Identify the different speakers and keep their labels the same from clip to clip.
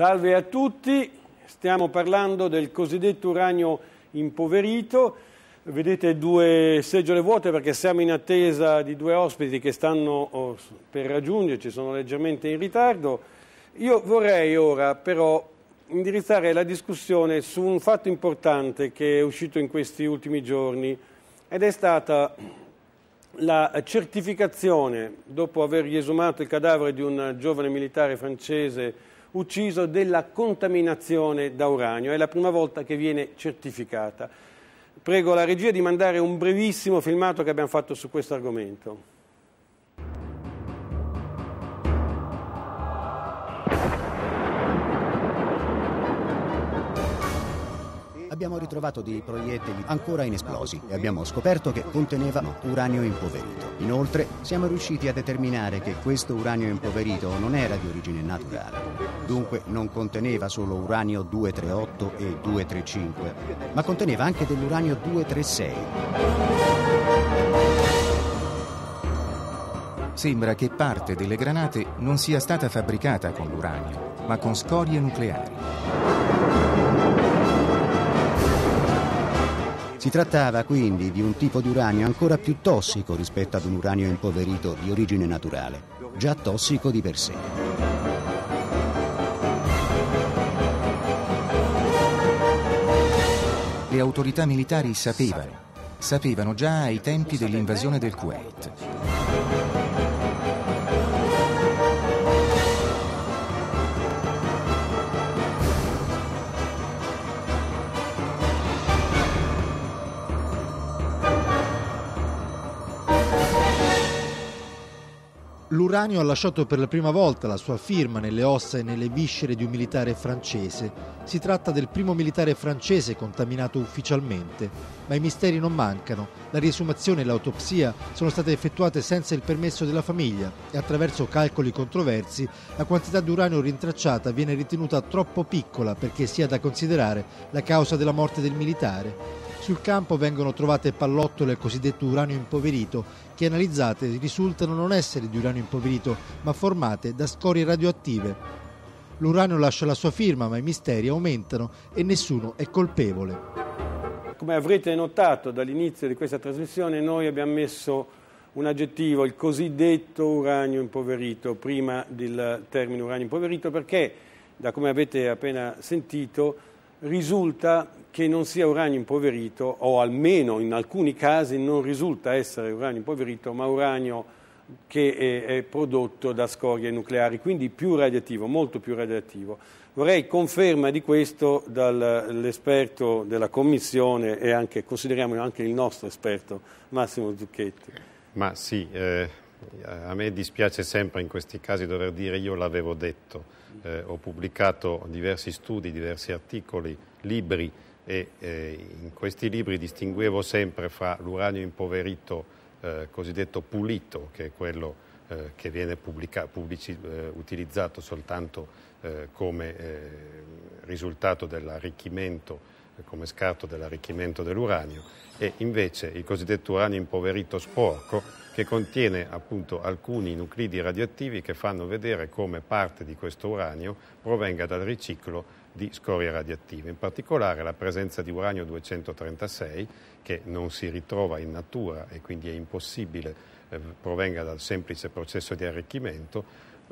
Speaker 1: Salve a tutti, stiamo parlando del cosiddetto uranio impoverito. Vedete due seggiole vuote perché siamo in attesa di due ospiti che stanno oh, per raggiungerci, sono leggermente in ritardo. Io vorrei ora però indirizzare la discussione su un fatto importante che è uscito in questi ultimi giorni ed è stata la certificazione, dopo aver riesumato il cadavere di un giovane militare francese ucciso della contaminazione da uranio. È la prima volta che viene certificata. Prego la regia di mandare un brevissimo filmato che abbiamo fatto su questo argomento.
Speaker 2: abbiamo ritrovato dei proiettili ancora inesplosi e abbiamo scoperto che contenevano uranio impoverito. Inoltre siamo riusciti a determinare che questo uranio impoverito non era di origine naturale, dunque non conteneva solo uranio 238 e 235, ma conteneva anche dell'uranio 236. Sembra che parte delle granate non sia stata fabbricata con l'uranio, ma con scorie nucleari. Si trattava quindi di un tipo di uranio ancora più tossico rispetto ad un uranio impoverito di origine naturale, già tossico di per sé. Le autorità militari sapevano, sapevano già ai tempi dell'invasione del Kuwait L'uranio ha lasciato per la prima volta la sua firma nelle ossa e nelle viscere di un militare francese. Si tratta del primo militare francese contaminato ufficialmente, ma i misteri non mancano. La riesumazione e l'autopsia sono state effettuate senza il permesso della famiglia e attraverso calcoli controversi la quantità di uranio rintracciata viene ritenuta troppo piccola perché sia da considerare la causa della morte del militare. Sul campo vengono trovate pallottole cosiddette uranio impoverito che analizzate risultano non essere di uranio impoverito ma formate da scorie radioattive. L'uranio lascia la sua firma ma i misteri aumentano e nessuno è colpevole.
Speaker 1: Come avrete notato dall'inizio di questa trasmissione noi abbiamo messo un aggettivo, il cosiddetto uranio impoverito, prima del termine uranio impoverito perché, da come avete appena sentito, risulta che non sia uranio impoverito o almeno in alcuni casi non risulta essere uranio impoverito ma uranio che è, è prodotto da scorie nucleari, quindi più radioattivo, molto più radioattivo. Vorrei conferma di questo dall'esperto della Commissione e anche, consideriamo anche il nostro esperto Massimo Zucchetti.
Speaker 3: Ma sì, eh, a me dispiace sempre in questi casi dover dire io l'avevo detto. Eh, ho pubblicato diversi studi, diversi articoli, libri e eh, in questi libri distinguevo sempre fra l'uranio impoverito eh, cosiddetto pulito, che è quello eh, che viene pubblica, pubblici, eh, utilizzato soltanto eh, come risultato dell'arricchimento come scarto dell'arricchimento dell'uranio e invece il cosiddetto uranio impoverito sporco che contiene appunto alcuni nuclidi radioattivi che fanno vedere come parte di questo uranio provenga dal riciclo di scorie radioattive, in particolare la presenza di uranio 236 che non si ritrova in natura e quindi è impossibile eh, provenga dal semplice processo di arricchimento,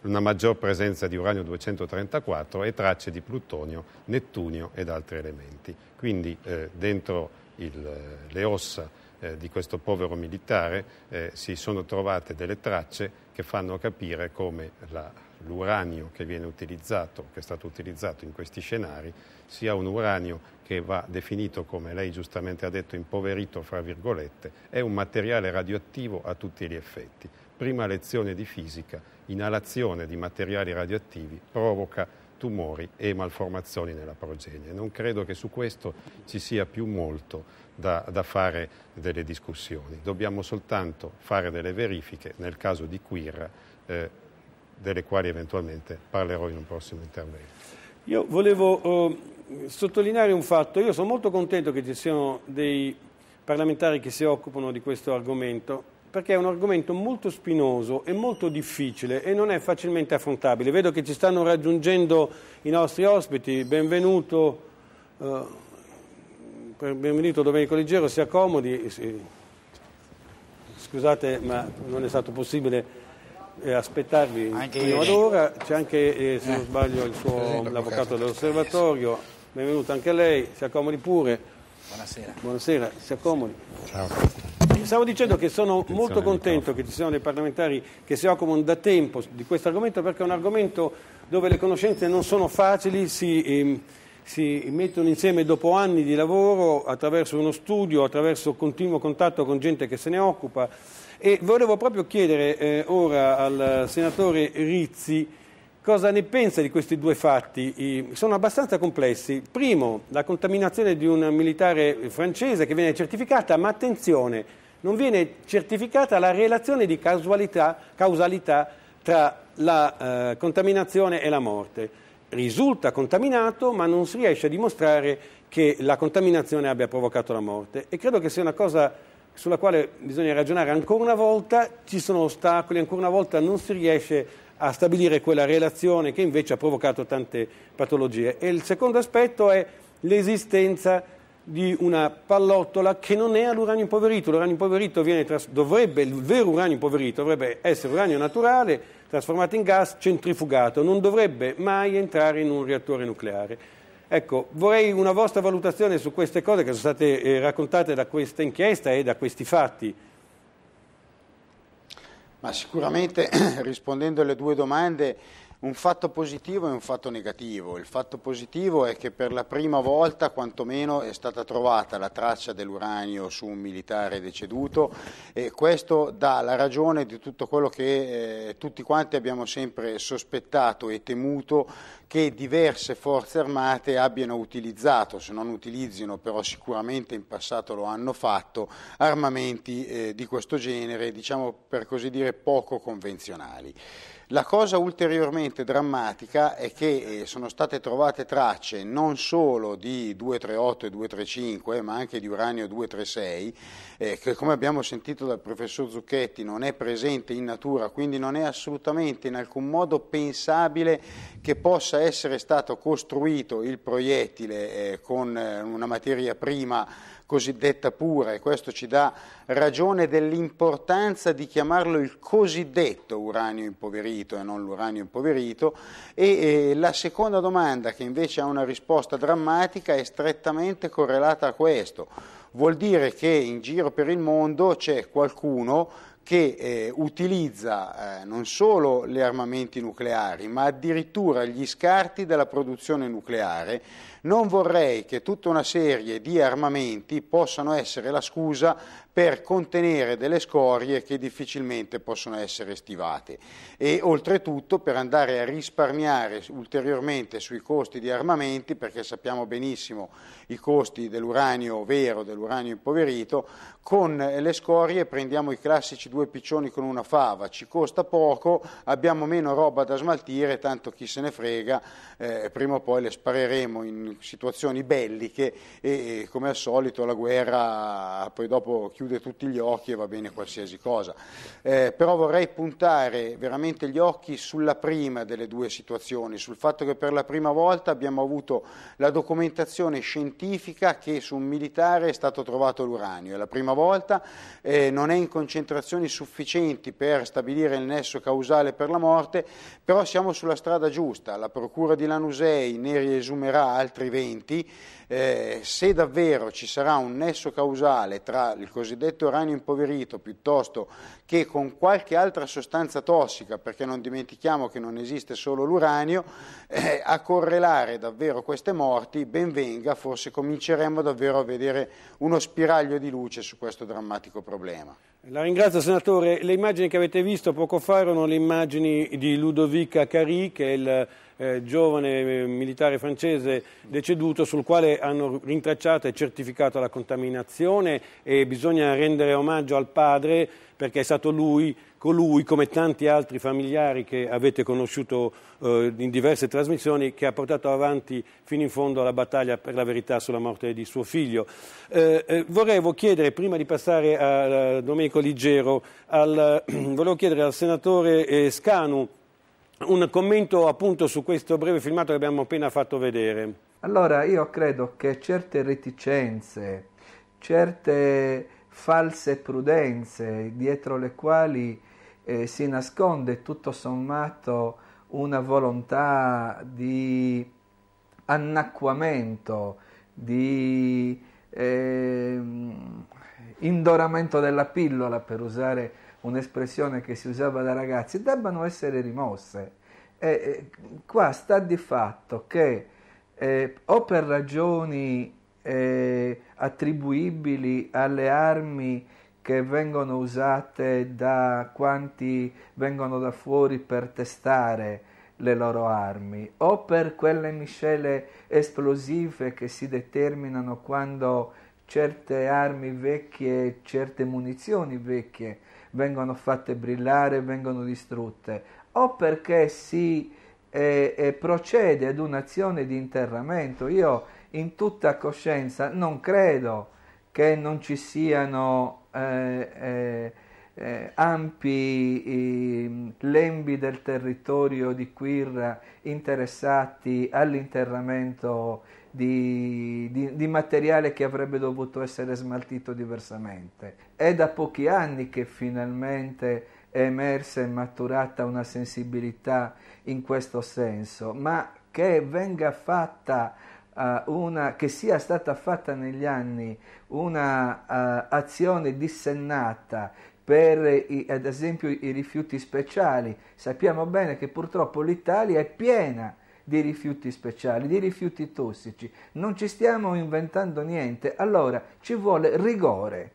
Speaker 3: una maggior presenza di uranio 234 e tracce di plutonio, nettunio ed altri elementi. Quindi eh, dentro il, eh, le ossa eh, di questo povero militare eh, si sono trovate delle tracce che fanno capire come l'uranio che viene utilizzato, che è stato utilizzato in questi scenari, sia un uranio che va definito, come lei giustamente ha detto, impoverito, fra virgolette, è un materiale radioattivo a tutti gli effetti. Prima lezione di fisica, inalazione di materiali radioattivi provoca tumori e malformazioni nella progenie. Non credo che su questo ci sia più molto da, da, fare delle discussioni. Dobbiamo soltanto fare delle verifiche nel caso di Quirra, eh, delle quali eventualmente parlerò in un prossimo intervento.
Speaker 1: Io volevo eh, sottolineare un fatto. Io sono molto contento che ci siano dei parlamentari che si occupano di questo argomento perché è un argomento molto spinoso e molto difficile e non è facilmente affrontabile. Vedo che ci stanno raggiungendo i nostri ospiti, benvenuto, eh, benvenuto Domenico Leggero, si accomodi, eh, scusate ma non è stato possibile eh, aspettarvi prima d'ora, c'è anche eh, se non eh. sbaglio l'avvocato dell'osservatorio, benvenuto anche a lei, si accomodi pure. Buonasera. Buonasera, si accomodi. Ciao. Stavo dicendo che sono Attenzione molto contento che ci siano dei parlamentari che si occupano da tempo di questo argomento perché è un argomento dove le conoscenze non sono facili, si, ehm, si mettono insieme dopo anni di lavoro attraverso uno studio, attraverso continuo contatto con gente che se ne occupa e volevo proprio chiedere eh, ora al senatore Rizzi cosa ne pensa di questi due fatti. I, sono abbastanza complessi. Primo, la contaminazione di un militare francese che viene certificata, ma attenzione, non viene certificata la relazione di causalità, causalità tra la eh, contaminazione e la morte. Risulta contaminato ma non si riesce a dimostrare che la contaminazione abbia provocato la morte e credo che sia una cosa sulla quale bisogna ragionare ancora una volta, ci sono ostacoli, ancora una volta non si riesce a stabilire quella relazione che invece ha provocato tante patologie. E il secondo aspetto è l'esistenza di una pallottola che non è all'uranio impoverito. L'uranio impoverito dovrebbe, il vero uranio impoverito dovrebbe essere uranio naturale trasformato in gas centrifugato, non dovrebbe mai entrare in un reattore nucleare. Ecco, vorrei una vostra valutazione su queste cose che sono state eh, raccontate da questa inchiesta e da questi
Speaker 4: fatti. Ma sicuramente rispondendo alle due domande un fatto positivo e un fatto negativo. Il fatto positivo è che per la prima volta quantomeno è stata trovata la traccia dell'uranio su un militare deceduto e questo dà la ragione di tutto quello che eh, tutti quanti abbiamo sempre sospettato e temuto che diverse forze armate abbiano utilizzato, se non utilizzino però sicuramente in passato lo hanno fatto, armamenti eh, di questo genere, diciamo per così dire poco convenzionali. La cosa ulteriormente drammatica è che eh, sono state trovate tracce non solo di 238 e 235 ma anche di uranio 236 eh, che come abbiamo sentito dal professor Zucchetti non è presente in natura quindi non è assolutamente in alcun modo pensabile che possa essere stato costruito il proiettile eh, con eh, una materia prima cosiddetta pura e questo ci dà ragione dell'importanza di chiamarlo il cosiddetto uranio impoverito e non l'uranio impoverito e eh, la seconda domanda che invece ha una risposta drammatica è strettamente correlata a questo. Vuol dire che in giro per il mondo c'è qualcuno che eh, utilizza eh, non solo gli armamenti nucleari, ma addirittura gli scarti della produzione nucleare non vorrei che tutta una serie di armamenti possano essere la scusa per contenere delle scorie che difficilmente possono essere stivate e oltretutto per andare a risparmiare ulteriormente sui costi di armamenti perché sappiamo benissimo i costi dell'uranio vero, dell'uranio impoverito, con le scorie prendiamo i classici due piccioni con una fava, ci costa poco, abbiamo meno roba da smaltire, tanto chi se ne frega, eh, prima o poi le spareremo in situazioni belliche e, come al solito la guerra poi dopo chiude tutti gli occhi e va bene qualsiasi cosa. Eh, però vorrei puntare veramente gli occhi sulla prima delle due situazioni, sul fatto che per la prima volta abbiamo avuto la documentazione scientifica che su un militare è stato trovato l'uranio. È la prima volta, eh, non è in concentrazioni sufficienti per stabilire il nesso causale per la morte, però siamo sulla strada giusta. La procura di Lanusei ne riesumerà altri eventi, eh, se davvero ci sarà un nesso causale tra il cosiddetto uranio impoverito piuttosto che con qualche altra sostanza tossica, perché non dimentichiamo che non esiste solo l'uranio, eh, a correlare davvero queste morti, ben venga, forse cominceremo davvero a vedere uno spiraglio di luce su questo drammatico problema.
Speaker 1: La ringrazio Senatore. Le immagini che avete visto poco fa erano le immagini di Ludovica Cari, che è il eh, giovane eh, militare francese deceduto, sul quale hanno rintracciato e certificato la contaminazione e bisogna rendere omaggio al padre perché è stato lui colui, come tanti altri familiari che avete conosciuto eh, in diverse trasmissioni, che ha portato avanti fino in fondo la battaglia per la verità sulla morte di suo figlio. Eh, eh, volevo chiedere, prima di passare a, a Domenico Ligero, al, volevo chiedere al senatore eh, Scanu un commento appunto su questo breve filmato che abbiamo appena fatto vedere.
Speaker 5: Allora, io credo che certe reticenze, certe false prudenze dietro le quali eh, si nasconde tutto sommato una volontà di annacquamento, di eh, indoramento della pillola, per usare un'espressione che si usava da ragazzi, debbano essere rimosse. E, eh, qua sta di fatto che eh, o per ragioni eh, attribuibili alle armi che vengono usate da quanti vengono da fuori per testare le loro armi o per quelle miscele esplosive che si determinano quando certe armi vecchie, certe munizioni vecchie vengono fatte brillare, vengono distrutte o perché si eh, eh, procede ad un'azione di interramento. Io in tutta coscienza non credo che non ci siano eh, eh, eh, ampi ehm, lembi del territorio di Quirra interessati all'interramento di, di, di, materiale che avrebbe dovuto essere smaltito diversamente. È da pochi anni che finalmente è emersa e maturata una sensibilità in questo senso, ma che venga fatta uh, una, che sia stata fatta negli anni un'azione uh, dissennata per i, ad esempio i rifiuti speciali. Sappiamo bene che purtroppo l'Italia è piena di rifiuti speciali, di rifiuti tossici, non ci stiamo inventando niente, allora ci vuole rigore,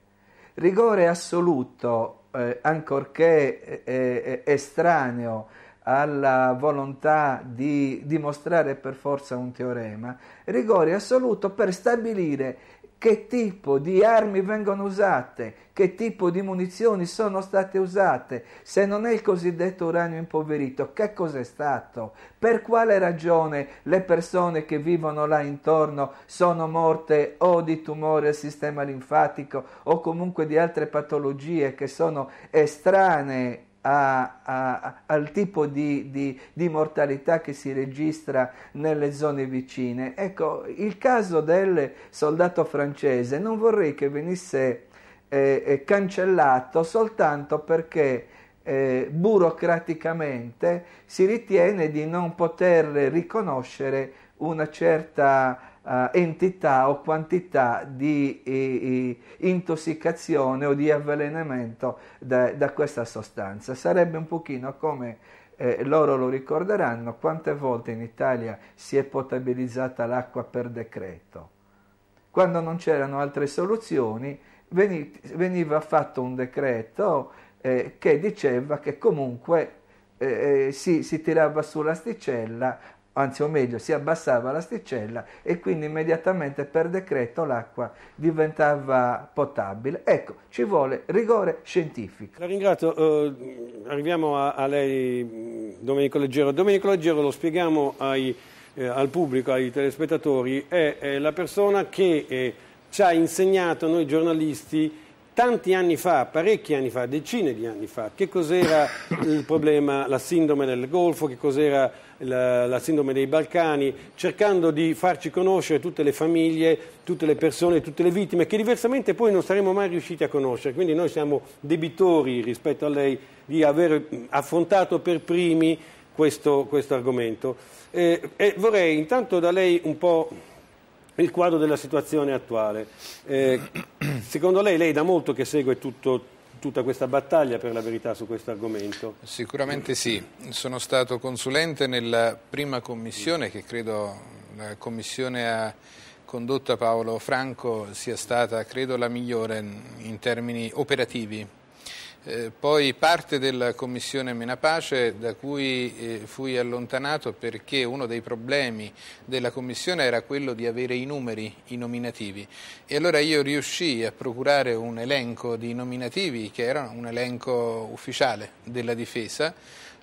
Speaker 5: rigore assoluto, eh, ancorché eh, eh, estraneo alla volontà di dimostrare per forza un teorema, rigore assoluto per stabilire che tipo di armi vengono usate, che tipo di munizioni sono state usate, se non è il cosiddetto uranio impoverito, che cos'è stato, per quale ragione le persone che vivono là intorno sono morte o di tumore al sistema linfatico o comunque di altre patologie che sono estranee a, a, al tipo di, di, di, mortalità che si registra nelle zone vicine. Ecco, il caso del soldato francese non vorrei che venisse eh, eh cancellato soltanto perché eh, burocraticamente si ritiene di non poter riconoscere una certa eh, entità o quantità di eh, intossicazione o di avvelenamento da, da, questa sostanza. Sarebbe un pochino come eh, loro lo ricorderanno quante volte in Italia si è potabilizzata l'acqua per decreto. Quando non c'erano altre soluzioni veniva fatto un decreto eh, che diceva che comunque eh, eh si, si, tirava sull'asticella anzi o meglio si abbassava l'asticella e quindi immediatamente per decreto l'acqua diventava potabile. Ecco, ci vuole rigore scientifico.
Speaker 1: La ringrazio, uh, arriviamo a, a, lei mm, Domenico Leggero. Domenico Leggero, lo spieghiamo ai, eh, al pubblico, ai telespettatori, è, è la persona che eh, ci ha insegnato noi giornalisti tanti anni fa, parecchi anni fa, decine di anni fa, che cos'era il problema, la sindrome del Golfo, che cos'era la, la, sindrome dei Balcani, cercando di farci conoscere tutte le famiglie, tutte le persone, tutte le vittime, che diversamente poi non saremmo mai riusciti a conoscere. Quindi noi siamo debitori rispetto a lei di aver affrontato per primi questo, questo argomento. Eh, eh, vorrei intanto da lei un po' il quadro della situazione attuale. Eh, secondo lei, lei da molto che segue tutto, tutta questa battaglia per la verità su questo argomento?
Speaker 6: Sicuramente sì, sono stato consulente nella prima commissione che credo la commissione ha condotta Paolo Franco sia stata credo la migliore in termini operativi eh, poi parte della commissione Menapace da cui eh, fui allontanato perché uno dei problemi della commissione era quello di avere i numeri, i nominativi e allora io riuscii a procurare un elenco di nominativi che era un elenco ufficiale della difesa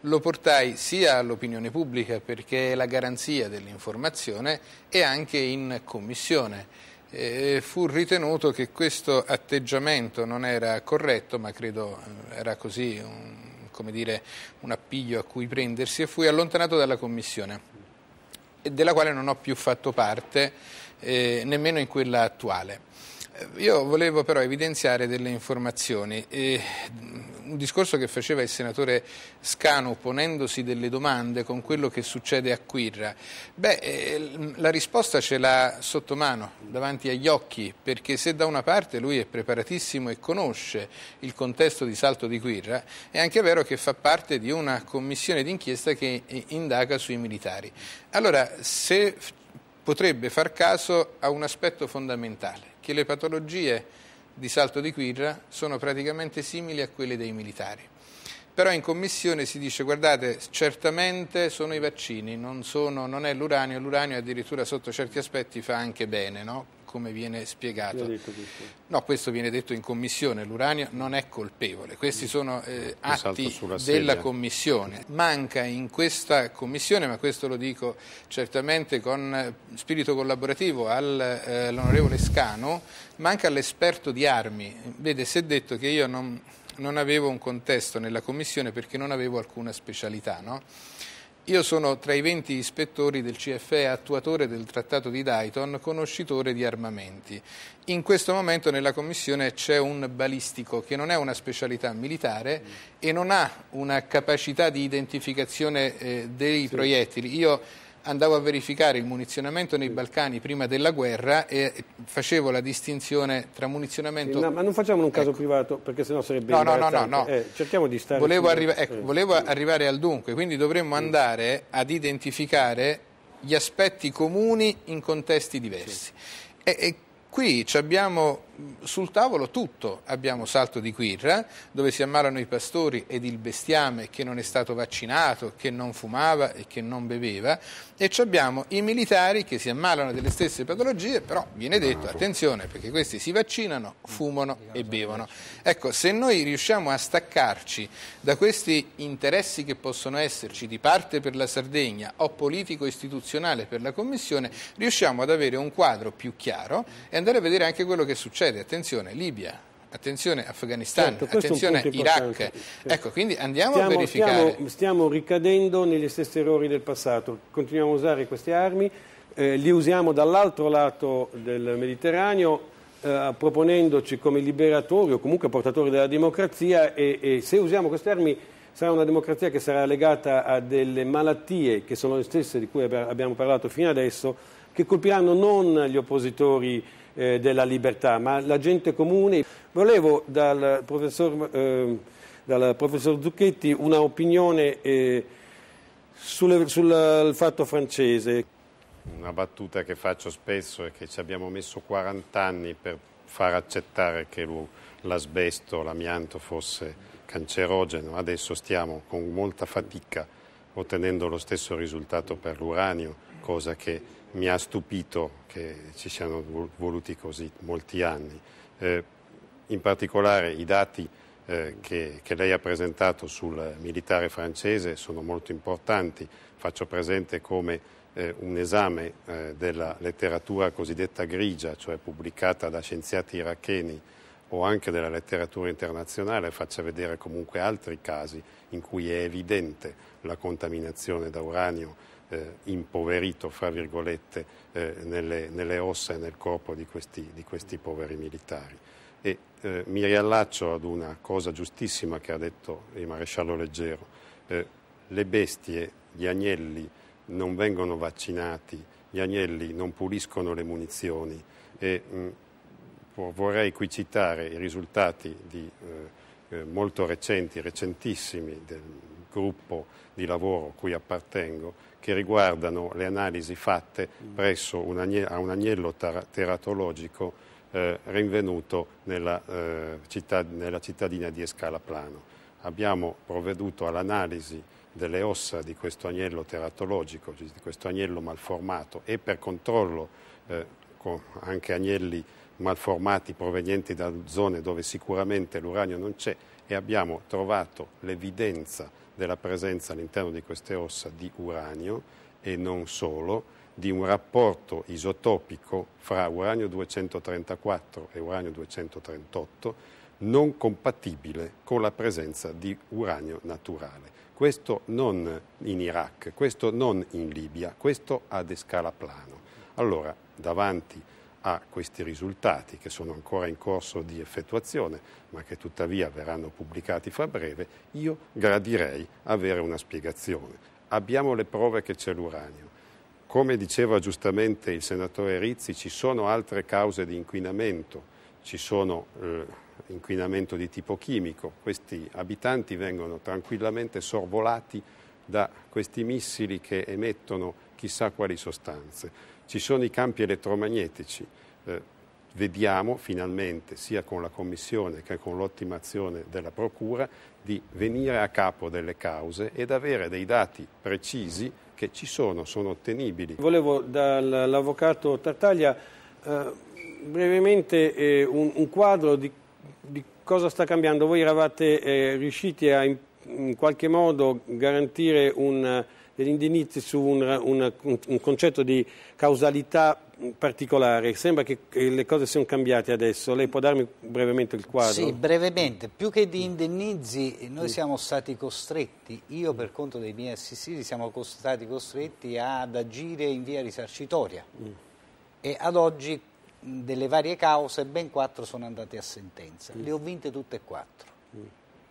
Speaker 6: lo portai sia all'opinione pubblica perché è la garanzia dell'informazione e anche in commissione e fu ritenuto che questo atteggiamento non era corretto, ma credo eh, era così un, dire, un appiglio a cui prendersi e fui allontanato dalla commissione della quale non ho più fatto parte, eh, nemmeno in quella attuale. Io volevo però evidenziare delle informazioni. Eh, un discorso che faceva il senatore Scano ponendosi delle domande con quello che succede a Quirra. Beh, eh, la risposta ce l'ha sotto mano, davanti agli occhi, perché se da una parte lui è preparatissimo e conosce il contesto di salto di Quirra, è anche vero che fa parte di una commissione d'inchiesta che eh, indaga sui militari. Allora, se potrebbe far caso a un aspetto fondamentale che le patologie di salto di quirra sono praticamente simili a quelle dei militari. Però in commissione si dice guardate certamente sono i vaccini, non, sono, non è l'uranio, l'uranio addirittura sotto certi aspetti fa anche bene, no? come viene spiegato. No, questo viene detto in commissione, l'uranio non è colpevole, questi mm. sono eh, atti della commissione. Manca in questa commissione, ma questo lo dico certamente con spirito collaborativo all'onorevole eh, Scano, manca l'esperto di armi. Vede, si è detto che io non, non avevo un contesto nella commissione perché non avevo alcuna specialità, no? Io sono tra i 20 ispettori del CFE attuatore del Trattato di Dayton, conoscitore di armamenti. In questo momento nella Commissione c'è un balistico che non è una specialità militare e non ha una capacità di identificazione eh, dei sì. proiettili. Io andavo a verificare il munizionamento nei Balcani prima della guerra e facevo la distinzione tra munizionamento... Sì, no, ma
Speaker 1: non facciamo un caso ecco. privato perché sennò sarebbe... No, no, no, no, no.
Speaker 6: Eh, cerchiamo di stare... Volevo, arriva... ecco, eh. volevo arrivare al dunque, quindi dovremmo andare ad identificare gli aspetti comuni in contesti diversi. Sì. E, e qui abbiamo sul tavolo tutto. Abbiamo salto di Quirra, dove si ammalano i pastori ed il bestiame che non è stato vaccinato, che non fumava e che non beveva, e abbiamo i militari che si ammalano delle stesse patologie, però viene detto, attenzione, perché questi si vaccinano, fumano e bevono. Ecco, se noi riusciamo a staccarci da questi interessi che possono esserci di parte per la Sardegna o politico-istituzionale per la Commissione, riusciamo ad avere un quadro più chiaro e andare a vedere anche quello che succede succede, attenzione, Libia, attenzione Afghanistan, certo, attenzione Iraq. Ecco, quindi andiamo stiamo, a verificare.
Speaker 1: Stiamo, stiamo, ricadendo negli stessi errori del passato, continuiamo a usare queste armi, eh, li usiamo dall'altro lato del Mediterraneo eh, proponendoci come liberatori o comunque portatori della democrazia e, e se usiamo queste armi sarà una democrazia che sarà legata a delle malattie che sono le stesse di cui abbiamo parlato fino adesso che colpiranno non gli oppositori eh, della libertà, ma la gente comune. Volevo dal professor, eh, dal professor Zucchetti un'opinione eh,
Speaker 3: sul, sul fatto francese. Una battuta che faccio spesso è che ci abbiamo messo 40 anni per far accettare che l'asbesto, l'amianto fosse cancerogeno. Adesso stiamo con molta fatica ottenendo lo stesso risultato per l'uranio, cosa che mi ha stupito che ci siano voluti così molti anni. Eh, in particolare i dati eh, che, che, lei ha presentato sul militare francese sono molto importanti. Faccio presente come eh, un esame eh, della letteratura cosiddetta grigia, cioè pubblicata da scienziati iracheni, o anche della letteratura internazionale faccia vedere comunque altri casi in cui è evidente la contaminazione da uranio eh, impoverito, fra virgolette, eh, nelle, nelle, ossa e nel corpo di questi, di questi poveri militari. E eh, mi riallaccio ad una cosa giustissima che ha detto il maresciallo Leggero. Eh, le bestie, gli agnelli non vengono vaccinati, gli agnelli non puliscono le munizioni e mh, mm, vorrei qui citare i risultati di, eh, eh, molto recenti, recentissimi, del, gruppo di lavoro cui appartengo che riguardano le analisi fatte mm. presso un agnello, a un agnello teratologico eh, rinvenuto nella, eh, cittad nella cittadina di Escalaplano. Abbiamo provveduto all'analisi delle ossa di questo agnello teratologico, di questo agnello malformato e per controllo eh, anche agnelli malformati provenienti da zone dove sicuramente l'uranio non c'è e abbiamo trovato l'evidenza della presenza all'interno di queste ossa di uranio e non solo, di un rapporto isotopico fra uranio 234 e uranio 238 non compatibile con la presenza di uranio naturale. Questo non in Iraq, questo non in Libia, questo ad escala plano. Allora, davanti a a questi risultati che sono ancora in corso di effettuazione ma che tuttavia verranno pubblicati fra breve, io gradirei avere una spiegazione. Abbiamo le prove che c'è l'uranio. Come diceva giustamente il senatore Rizzi, ci sono altre cause di inquinamento, ci sono eh, inquinamento di tipo chimico. Questi abitanti vengono tranquillamente sorvolati da questi missili che emettono chissà quali sostanze. Ci sono i campi elettromagnetici. Eh, vediamo finalmente, sia con la Commissione che con l'ottima azione della Procura, di venire a capo delle cause ed avere dei dati precisi che ci sono, sono ottenibili.
Speaker 1: Volevo dall'avvocato Tartaglia eh, brevemente eh, un, un, quadro di, di, cosa sta cambiando. Voi eravate eh, riusciti a in, in, qualche modo garantire un degli indennizi su un, un, un concetto di causalità particolare. Sembra che le cose siano cambiate adesso. Lei può darmi brevemente il quadro? Sì,
Speaker 2: brevemente. Più che di indennizi, noi siamo stati costretti, io per conto dei miei assistiti, siamo stati costretti ad agire in via risarcitoria. Mm. E ad oggi delle varie cause ben quattro sono andate a sentenza. Mm. Le ho vinte tutte e quattro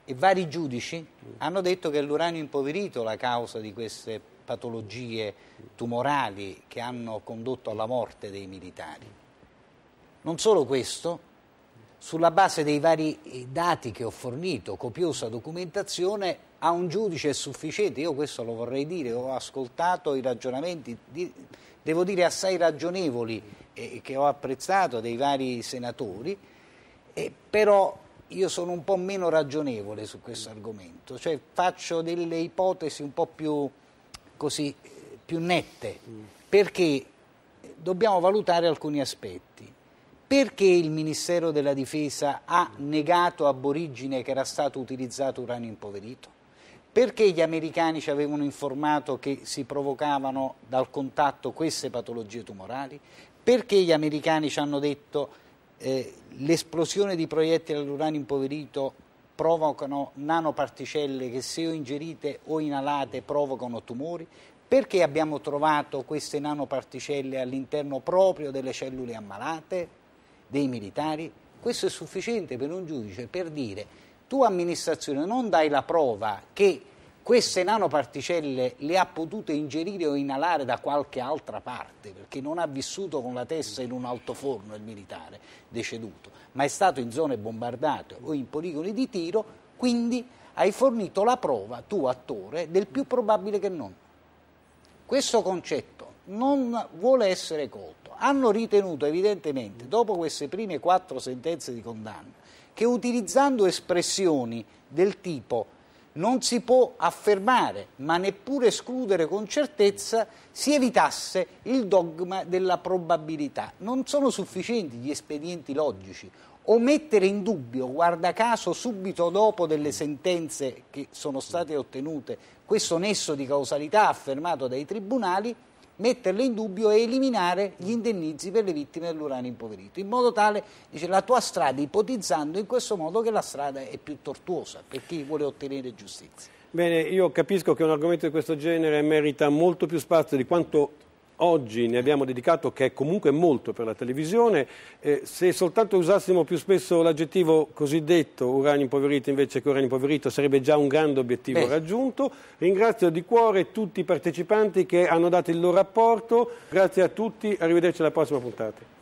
Speaker 2: e vari giudici hanno detto che è l'uranio impoverito la causa di queste patologie tumorali che hanno condotto alla morte dei militari. Non solo questo, sulla base dei vari eh, dati che ho fornito, copiosa documentazione, a un giudice è sufficiente, io questo lo vorrei dire, ho ascoltato i ragionamenti, devo dire assai ragionevoli, eh, che ho apprezzato dei vari senatori, eh, però io sono un po' meno ragionevole su questo argomento, cioè faccio delle ipotesi un po' più, così, più nette, mm. perché dobbiamo valutare alcuni aspetti. Perché il Ministero della Difesa ha negato a Borigine che era stato utilizzato uranio impoverito? Perché gli americani ci avevano informato che si provocavano dal contatto queste patologie tumorali? Perché gli americani ci hanno detto eh, l'esplosione di proiettili all'uranio impoverito provocano nanoparticelle che se o ingerite o inalate provocano tumori? Perché abbiamo trovato queste nanoparticelle all'interno proprio delle cellule ammalate, dei militari? Questo è sufficiente per un giudice per dire tu amministrazione non dai la prova che queste nanoparticelle le ha potute ingerire o inalare da qualche altra parte, perché non ha vissuto con la testa in un alto forno il militare deceduto, ma è stato in zone bombardate o in poligoni di tiro, quindi hai fornito la prova, tu attore, del più probabile che non. Questo concetto non vuole essere colto. Hanno ritenuto evidentemente, dopo queste prime quattro sentenze di condanna, che utilizzando espressioni del tipo non si può affermare, ma neppure escludere con certezza, si evitasse il dogma della probabilità. Non sono sufficienti gli espedienti logici o mettere in dubbio, guarda caso, subito dopo delle sentenze che sono state ottenute, questo nesso di causalità affermato dai tribunali, metterle in dubbio e eliminare gli indennizi per le vittime dell'uranio impoverito, in modo tale, dice, la tua strada, ipotizzando in questo modo che la strada è più tortuosa per chi vuole ottenere giustizia.
Speaker 1: Bene, io capisco che un argomento di questo genere merita molto più spazio di quanto oggi ne abbiamo dedicato, che è comunque molto per la televisione, eh, se soltanto usassimo più spesso l'aggettivo cosiddetto uranio impoverito invece che uranio impoverito sarebbe già un grande obiettivo Beh. raggiunto. Ringrazio di cuore tutti i partecipanti che hanno dato il loro apporto, grazie a tutti, arrivederci alla prossima puntata.